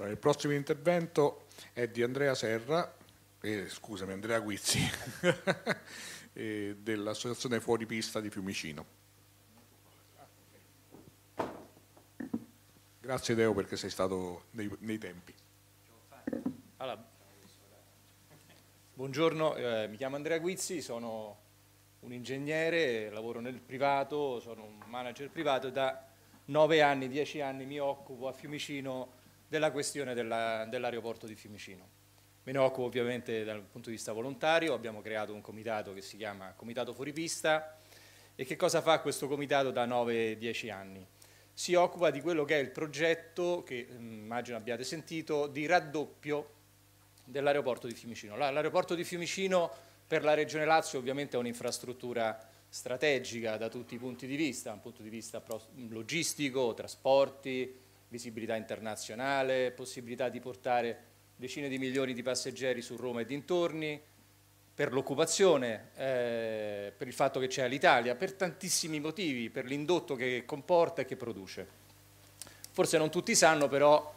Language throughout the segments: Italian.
Allora, il prossimo intervento è di Andrea Serra, eh, scusami, Andrea Guizzi, eh, dell'Associazione Fuori Pista di Fiumicino. Grazie Deo perché sei stato nei, nei tempi. Allora, buongiorno, eh, mi chiamo Andrea Guizzi, sono un ingegnere, lavoro nel privato, sono un manager privato da nove anni, dieci anni mi occupo a Fiumicino della questione dell'aeroporto di Fiumicino. Me ne occupo ovviamente dal punto di vista volontario, abbiamo creato un comitato che si chiama Comitato Fuoripista e che cosa fa questo comitato da 9-10 anni? Si occupa di quello che è il progetto, che mm, immagino abbiate sentito, di raddoppio dell'aeroporto di Fiumicino. L'aeroporto di Fiumicino per la Regione Lazio ovviamente è un'infrastruttura strategica da tutti i punti di vista, da un punto di vista logistico, trasporti, visibilità internazionale, possibilità di portare decine di milioni di passeggeri su Roma e dintorni, per l'occupazione, eh, per il fatto che c'è l'Italia, per tantissimi motivi, per l'indotto che comporta e che produce. Forse non tutti sanno però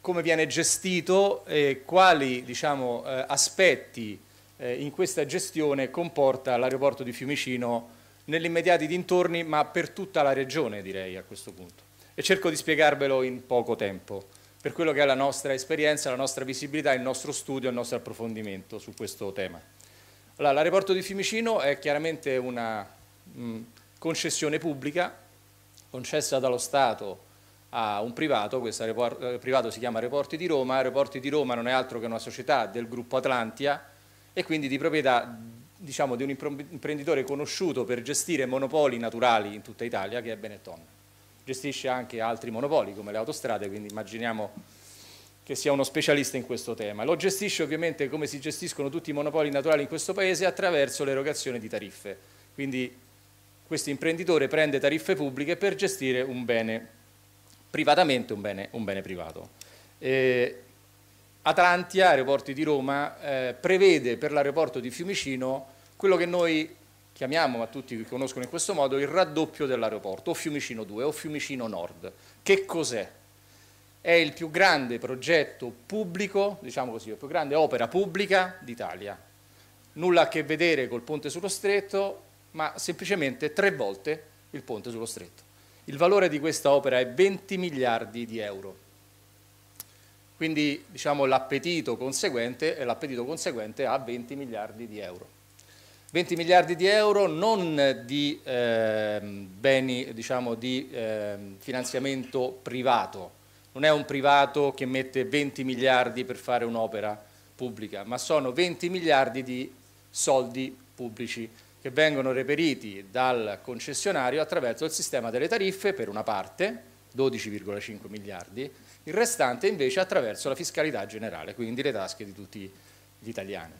come viene gestito e quali diciamo, eh, aspetti eh, in questa gestione comporta l'aeroporto di Fiumicino nell'immediati dintorni, ma per tutta la regione direi a questo punto e cerco di spiegarvelo in poco tempo per quello che è la nostra esperienza, la nostra visibilità, il nostro studio, il nostro approfondimento su questo tema. Allora, l'aeroporto di Fiumicino è chiaramente una mh, mm, concessione pubblica concessa dallo Stato a un privato, questo eh, privato si chiama Aeroporti di Roma, Aeroporti di Roma non è altro che una società del gruppo Atlantia e quindi di proprietà diciamo, di un imprenditore conosciuto per gestire monopoli naturali in tutta Italia che è Benetton gestisce anche altri monopoli come le autostrade, quindi immaginiamo che sia uno specialista in questo tema. Lo gestisce ovviamente come si gestiscono tutti i monopoli naturali in questo Paese attraverso l'erogazione di tariffe. Quindi questo imprenditore prende tariffe pubbliche per gestire un bene privatamente, un bene, un bene privato. Eh, Atlantia, Aeroporti di Roma, eh, prevede per l'aeroporto di Fiumicino quello che noi chiamiamo, ma tutti vi conoscono in questo modo, il raddoppio dell'aeroporto, o Fiumicino 2 o Fiumicino Nord. Che cos'è? È il più grande progetto pubblico, diciamo così, la più grande opera pubblica d'Italia. Nulla a che vedere col ponte sullo stretto, ma semplicemente tre volte il ponte sullo stretto. Il valore di questa opera è 20 miliardi di euro. Quindi diciamo, l'appetito conseguente è l'appetito conseguente a 20 miliardi di euro. 20 miliardi di euro non di eh, beni, diciamo, di eh, finanziamento privato, non è un privato che mette 20 miliardi per fare un'opera pubblica, ma sono 20 miliardi di soldi pubblici che vengono reperiti dal concessionario attraverso il sistema delle tariffe per una parte, 12,5 miliardi, il restante invece attraverso la fiscalità generale, quindi le tasche di tutti gli italiani.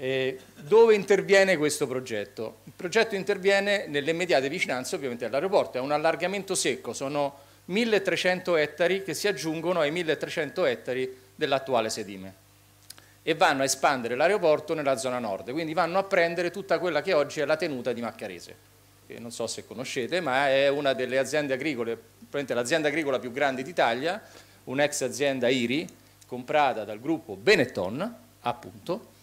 Eh, dove interviene questo progetto? Il progetto interviene nelle immediate vicinanze ovviamente all'aeroporto, è un allargamento secco, sono 1300 ettari che si aggiungono ai 1300 ettari dell'attuale sedime e vanno a espandere l'aeroporto nella zona nord, quindi vanno a prendere tutta quella che oggi è la tenuta di Maccarese, che non so se conoscete, ma è una delle aziende agricole, probabilmente l'azienda agricola più grande d'Italia, un'ex azienda IRI comprata dal gruppo Benetton, appunto,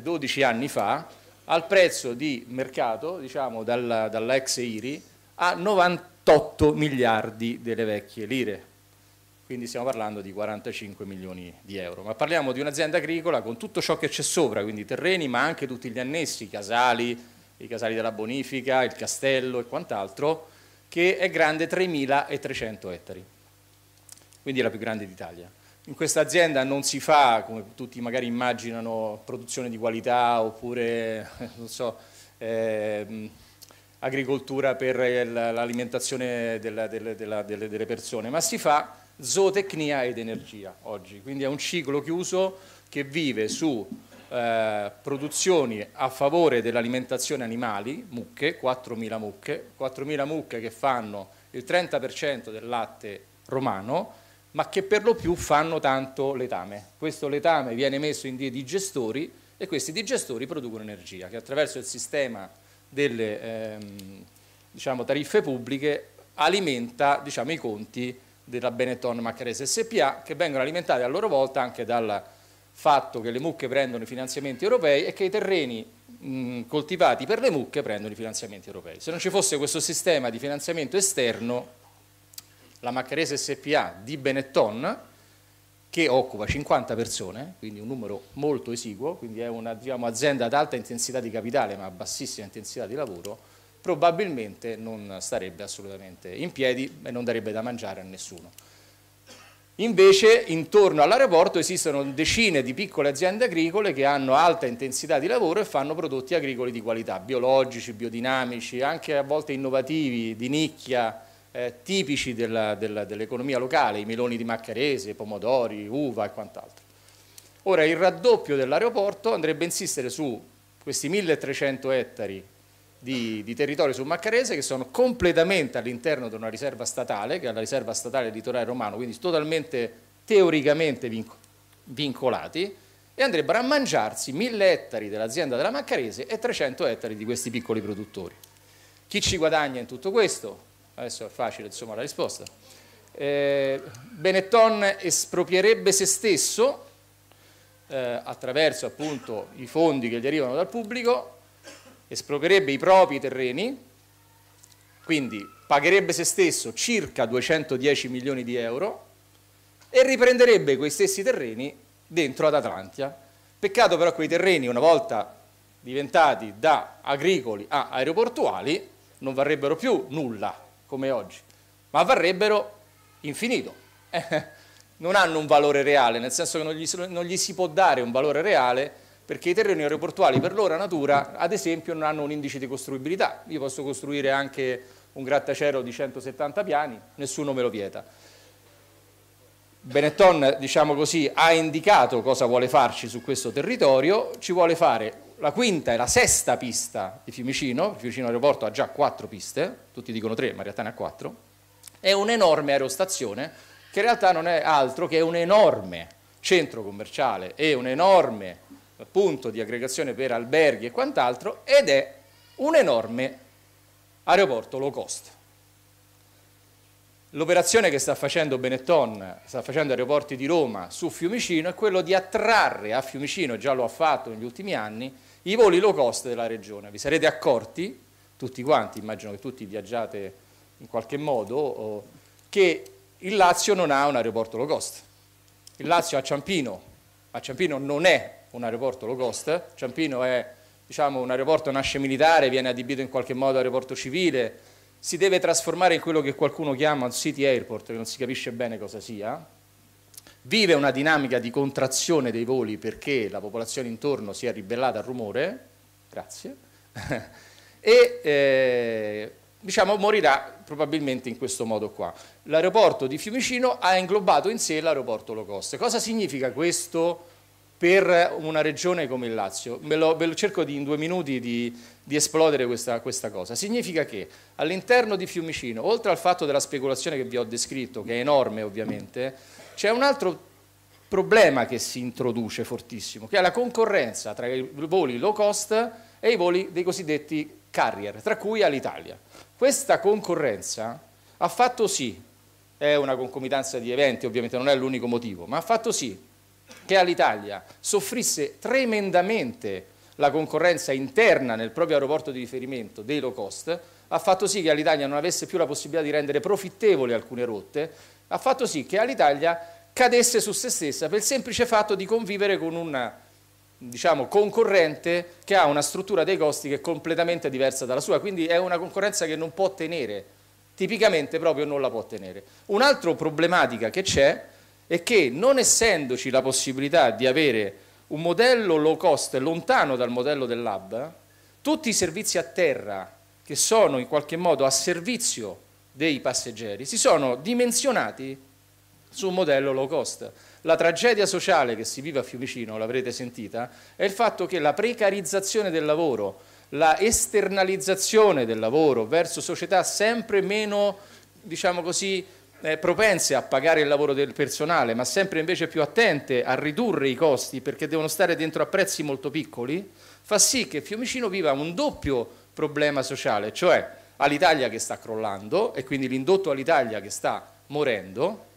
12 eh, anni fa al prezzo di mercato, diciamo dalla, dalla ex IRI, a 98 miliardi delle vecchie lire. Quindi stiamo parlando di 45 milioni di euro. Ma parliamo di un'azienda agricola con tutto ciò che c'è sopra, quindi terreni, ma anche tutti gli annessi, i casali, i casali della bonifica, il castello e quant'altro, che è grande 3.300 ettari. Quindi è la più grande d'Italia. In questa azienda non si fa, come tutti magari immaginano, produzione di qualità oppure, eh, non so, eh, agricoltura per l'alimentazione delle persone, ma si fa zootecnia ed energia oggi, quindi è un ciclo chiuso che vive su eh, produzioni a favore dell'alimentazione animali, mucche, 4.000 mucche, 4.000 mucche che fanno il 30% del latte romano ma che per lo più fanno tanto letame. Questo letame viene messo in dei digestori e questi digestori producono energia che attraverso il sistema delle ehm, diciamo, tariffe pubbliche alimenta diciamo, i conti della Benetton Macarese SPA che vengono alimentati a loro volta anche dal fatto che le mucche prendono i finanziamenti europei e che i terreni mh, coltivati per le mucche prendono i finanziamenti europei. Se non ci fosse questo sistema di finanziamento esterno la Maccarese SPA di Benetton che occupa 50 persone, quindi un numero molto esiguo, quindi è un'azienda diciamo, ad alta intensità di capitale ma a bassissima intensità di lavoro, probabilmente non starebbe assolutamente in piedi e non darebbe da mangiare a nessuno. Invece intorno all'aeroporto esistono decine di piccole aziende agricole che hanno alta intensità di lavoro e fanno prodotti agricoli di qualità, biologici, biodinamici, anche a volte innovativi, di nicchia, eh, tipici dell'economia locale, i meloni di Maccarese, pomodori, uva e quant'altro. Ora il raddoppio dell'aeroporto andrebbe a insistere su questi 1300 ettari di, di, territorio su Maccarese che sono completamente all'interno di una riserva statale, che è la riserva statale litorale romano, quindi totalmente teoricamente vinco, vincolati, e andrebbero a mangiarsi 1000 ettari dell'azienda della Maccarese e 300 ettari di questi piccoli produttori. Chi ci guadagna in tutto questo? Adesso è facile insomma, la risposta. Eh, Benetton esproprierebbe se stesso eh, attraverso appunto i fondi che gli arrivano dal pubblico, esproprierebbe i propri terreni, quindi pagherebbe se stesso circa 210 milioni di euro e riprenderebbe quei stessi terreni dentro ad Atlantia. Peccato però quei terreni una volta diventati da agricoli a aeroportuali non varrebbero più nulla come oggi, ma varrebbero infinito. Eh, non hanno un valore reale, nel senso che non gli, non gli, si può dare un valore reale perché i terreni aeroportuali per loro natura, ad esempio, non hanno un indice di costruibilità. Io posso costruire anche un grattacielo di 170 piani, nessuno me lo vieta. Benetton, diciamo così, ha indicato cosa vuole farci su questo territorio, ci vuole fare la quinta e la sesta pista di Fiumicino, Fiumicino Aeroporto ha già quattro piste, tutti dicono tre, ma in realtà ne ha quattro, è un'enorme aerostazione che in realtà non è altro che un enorme centro commerciale e un enorme punto di aggregazione per alberghi e quant'altro ed è un enorme aeroporto low cost. L'operazione che sta facendo Benetton, sta facendo aeroporti di Roma su Fiumicino è quello di attrarre a Fiumicino, già lo ha fatto negli ultimi anni, i voli low cost della regione. Vi sarete accorti, tutti quanti, immagino che tutti viaggiate in qualche modo, oh, che il Lazio non ha un aeroporto low cost. Il Lazio a Ciampino, a Ciampino non è un aeroporto low cost, Ciampino è diciamo, un aeroporto nasce militare, viene adibito in qualche modo aeroporto civile, si deve trasformare in quello che qualcuno chiama un city airport, che non si capisce bene cosa sia, vive una dinamica di contrazione dei voli perché la popolazione intorno si è ribellata al rumore, grazie, e eh, diciamo, morirà probabilmente in questo modo qua. L'aeroporto di Fiumicino ha inglobato in sé l'aeroporto low cost. Cosa significa questo? per una regione come il Lazio. Ve lo, lo cerco di, in due minuti di, di esplodere questa, questa, cosa. Significa che all'interno di Fiumicino, oltre al fatto della speculazione che vi ho descritto, che è enorme ovviamente, c'è un altro problema che si introduce fortissimo, che è la concorrenza tra i voli low cost e i voli dei cosiddetti carrier, tra cui all'Italia. Questa concorrenza ha fatto sì, è una concomitanza di eventi ovviamente, non è l'unico motivo, ma ha fatto sì che all'Italia soffrisse tremendamente la concorrenza interna nel proprio aeroporto di riferimento dei low cost, ha fatto sì che all'Italia non avesse più la possibilità di rendere profittevoli alcune rotte, ha fatto sì che all'Italia cadesse su se stessa per il semplice fatto di convivere con una diciamo, concorrente che ha una struttura dei costi che è completamente diversa dalla sua, quindi è una concorrenza che non può tenere, tipicamente proprio non la può tenere. Un'altra problematica che c'è è che non essendoci la possibilità di avere un modello low cost lontano dal modello dell'hub, tutti i servizi a terra che sono in qualche modo a servizio dei passeggeri si sono dimensionati su un modello low cost. La tragedia sociale che si vive a Fiumicino, l'avrete sentita, è il fatto che la precarizzazione del lavoro, la esternalizzazione del lavoro verso società sempre meno, diciamo così, eh, propense a pagare il lavoro del personale, ma sempre invece più attente a ridurre i costi perché devono stare dentro a prezzi molto piccoli, fa sì che Fiumicino viva un doppio problema sociale, cioè all'Italia che sta crollando e quindi l'indotto all'Italia che sta morendo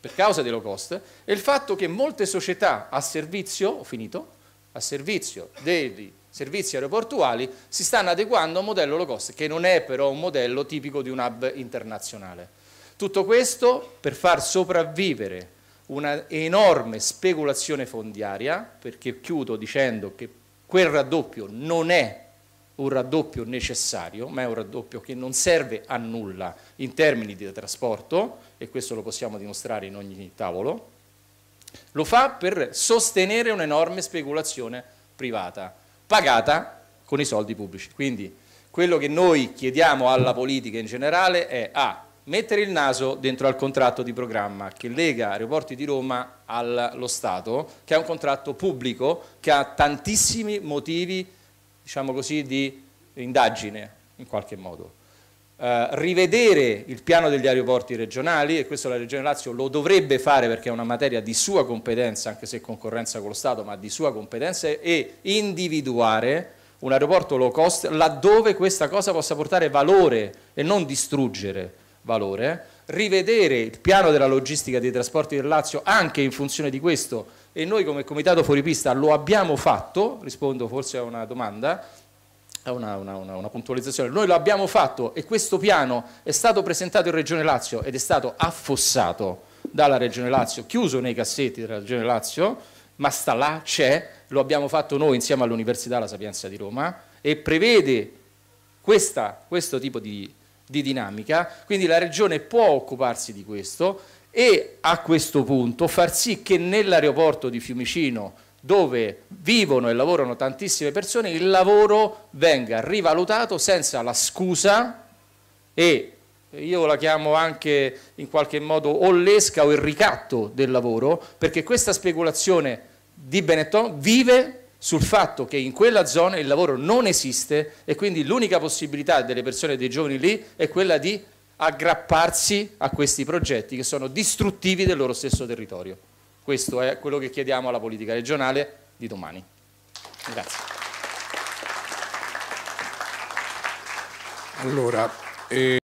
per causa dell'ow cost e il fatto che molte società a servizio, ho finito, a servizio dei servizi aeroportuali si stanno adeguando a un modello low cost che non è però un modello tipico di un hub internazionale. Tutto questo per far sopravvivere una enorme speculazione fondiaria, perché chiudo dicendo che quel raddoppio non è un raddoppio necessario, ma è un raddoppio che non serve a nulla in termini di trasporto, e questo lo possiamo dimostrare in ogni tavolo, lo fa per sostenere un'enorme speculazione privata, pagata con i soldi pubblici. Quindi quello che noi chiediamo alla politica in generale è A, mettere il naso dentro al contratto di programma che lega Aeroporti di Roma allo Stato, che è un contratto pubblico che ha tantissimi motivi, diciamo così, di indagine in qualche modo. Uh, rivedere il piano degli aeroporti regionali e questo la Regione Lazio lo dovrebbe fare perché è una materia di sua competenza, anche se concorrenza con lo Stato, ma di sua competenza e individuare un aeroporto low cost laddove questa cosa possa portare valore e non distruggere valore, rivedere il piano della logistica dei trasporti del Lazio anche in funzione di questo e noi come Comitato Fuoripista lo abbiamo fatto, rispondo forse a una domanda, a una, una, una, una, puntualizzazione, noi lo abbiamo fatto e questo piano è stato presentato in Regione Lazio ed è stato affossato dalla Regione Lazio, chiuso nei cassetti della Regione Lazio, ma sta là, c'è, lo abbiamo fatto noi insieme all'Università La Sapienza di Roma e prevede questa, questo tipo di di dinamica, quindi la Regione può occuparsi di questo e a questo punto far sì che nell'aeroporto di Fiumicino dove vivono e lavorano tantissime persone, il lavoro venga rivalutato senza la scusa e io la chiamo anche in qualche modo ollesca o il ricatto del lavoro, perché questa speculazione di Benetton vive sul fatto che in quella zona il lavoro non esiste e quindi l'unica possibilità delle persone e dei giovani lì è quella di aggrapparsi a questi progetti che sono distruttivi del loro stesso territorio. Questo è quello che chiediamo alla politica regionale di domani. Grazie. Allora, eh...